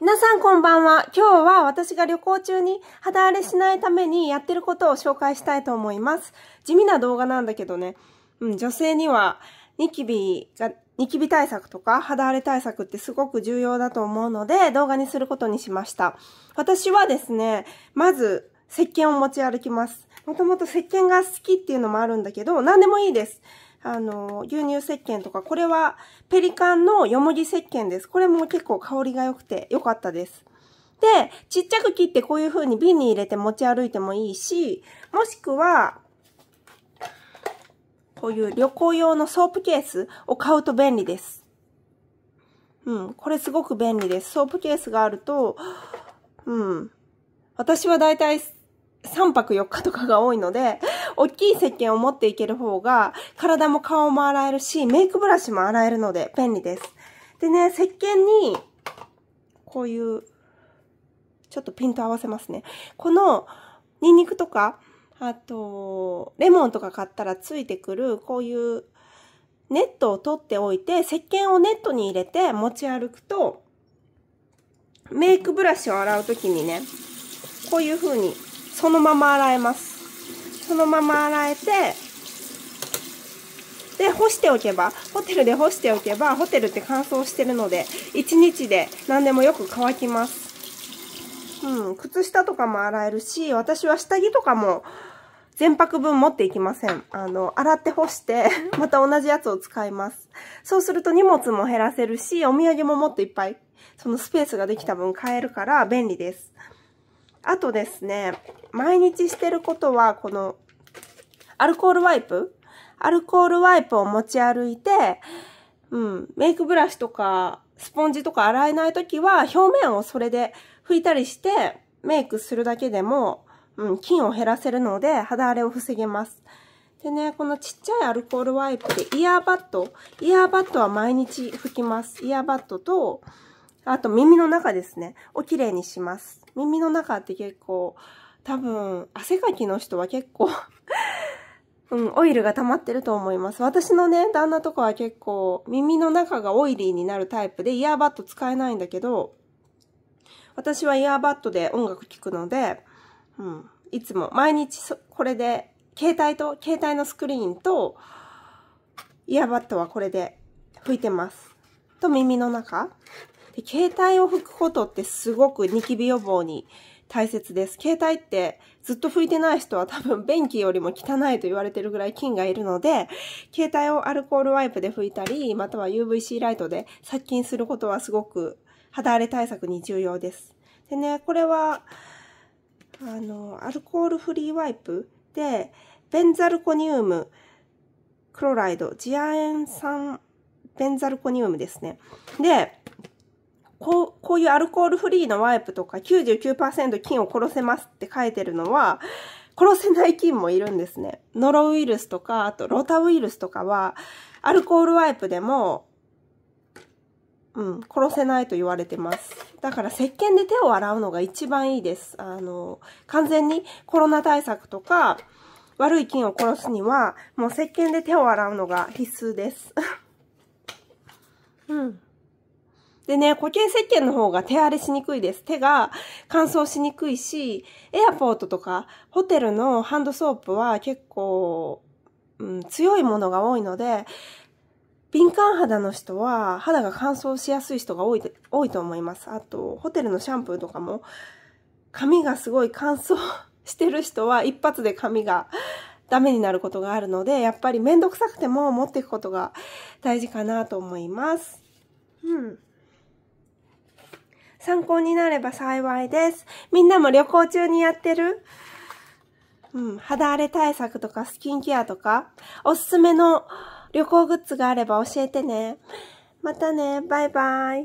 皆さんこんばんは。今日は私が旅行中に肌荒れしないためにやってることを紹介したいと思います。地味な動画なんだけどね、うん、女性にはニキビが、ニキビ対策とか肌荒れ対策ってすごく重要だと思うので動画にすることにしました。私はですね、まず石鹸を持ち歩きます。もともと石鹸が好きっていうのもあるんだけど、何でもいいです。あの、牛乳石鹸とか、これはペリカンのよもぎ石鹸です。これも結構香りが良くて良かったです。で、ちっちゃく切ってこういう風に瓶に入れて持ち歩いてもいいし、もしくは、こういう旅行用のソープケースを買うと便利です。うん、これすごく便利です。ソープケースがあると、うん、私はだいたい3泊4日とかが多いので、大きい石鹸を持っていける方が、体も顔も洗えるし、メイクブラシも洗えるので便利です。でね、石鹸に、こういう、ちょっとピント合わせますね。この、ニンニクとか、あと、レモンとか買ったらついてくる、こういうネットを取っておいて、石鹸をネットに入れて持ち歩くと、メイクブラシを洗うときにね、こういう風にそのまま洗えます。そのまま洗えてで干しておけばホテルで干しておけばホテルって乾燥してるので1日で何でもよく乾きます。うん、靴下とかも洗えるし、私は下着とかも全泊分持っていきません。あの、洗って干して また同じやつを使います。そうすると荷物も減らせるし、お土産ももっといっぱい、そのスペースができた分買えるから便利です。あとですね、毎日してることは、この、アルコールワイプアルコールワイプを持ち歩いて、うん、メイクブラシとか、スポンジとか洗えないときは、表面をそれで拭いたりして、メイクするだけでも、うん、菌を減らせるので、肌荒れを防げます。でね、このちっちゃいアルコールワイプで、イヤーバット、イヤーバットは毎日拭きます。イヤーバットと、あと耳の中ですね。をきれいにします。耳の中って結構、多分、汗かきの人は結構 うん、オイルが溜まってると思います。私のね、旦那とかは結構、耳の中がオイリーになるタイプで、イヤーバット使えないんだけど、私はイヤーバットで音楽聴くので、うん、いつも、毎日これで、携帯と、携帯のスクリーンと、イヤーバットはこれで拭いてます。と耳の中で携帯を拭くことってすごくニキビ予防に大切です。携帯ってずっと拭いてない人は多分便器よりも汚いと言われてるぐらい菌がいるので、携帯をアルコールワイプで拭いたり、または UVC ライトで殺菌することはすごく肌荒れ対策に重要です。でね、これは、あの、アルコールフリーワイプで、ベンザルコニウムクロライド、次亜塩酸ベンザルコニウムですね。で、こう、こういうアルコールフリーのワイプとか99%菌を殺せますって書いてるのは、殺せない菌もいるんですね。ノロウイルスとか、あとロタウイルスとかは、アルコールワイプでも、うん、殺せないと言われてます。だから石鹸で手を洗うのが一番いいです。あの、完全にコロナ対策とか、悪い菌を殺すには、もう石鹸で手を洗うのが必須です。うん。でね、固形石鹸の方が手荒れしにくいです。手が乾燥しにくいし、エアポートとかホテルのハンドソープは結構、うん、強いものが多いので、敏感肌の人は肌が乾燥しやすい人が多い、多いと思います。あと、ホテルのシャンプーとかも、髪がすごい乾燥してる人は一発で髪がダメになることがあるので、やっぱりめんどくさくても持っていくことが大事かなと思います。うん。参考になれば幸いです。みんなも旅行中にやってるうん、肌荒れ対策とかスキンケアとか、おすすめの旅行グッズがあれば教えてね。またね、バイバイ。